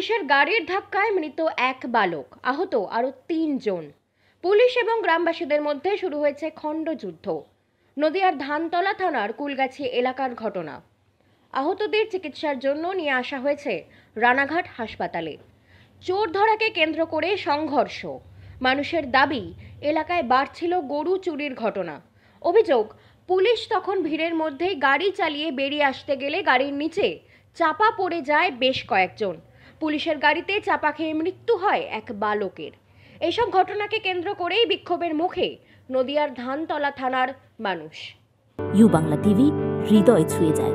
পুলিশের গাড়ির ধাক্কায় মৃত এক বালক আহত আরও তিনজন পুলিশ এবং গ্রামবাসীদের মধ্যে শুরু হয়েছে খণ্ডযুদ্ধ নদিয়ার ধানতলা থানার কুলগাছি এলাকার ঘটনা আহতদের চিকিৎসার জন্য নিয়ে আসা হয়েছে রানাঘাট হাসপাতালে চোর ধরাকে কেন্দ্র করে সংঘর্ষ মানুষের দাবি এলাকায় বাড়ছিল গরু চুরির ঘটনা অভিযোগ পুলিশ তখন ভিড়ের মধ্যেই গাড়ি চালিয়ে বেরিয়ে আসতে গেলে গাড়ির নিচে চাপা পড়ে যায় বেশ কয়েকজন পুলিশের গাড়িতে চাপা খেয়ে মৃত্যু হয় এক বালকের এসব ঘটনাকে কেন্দ্র করেই বিক্ষোভের মুখে নদিয়ার ধানতলা থানার মানুষ ইউ বাংলা টিভি হৃদয় ছুঁয়ে যায়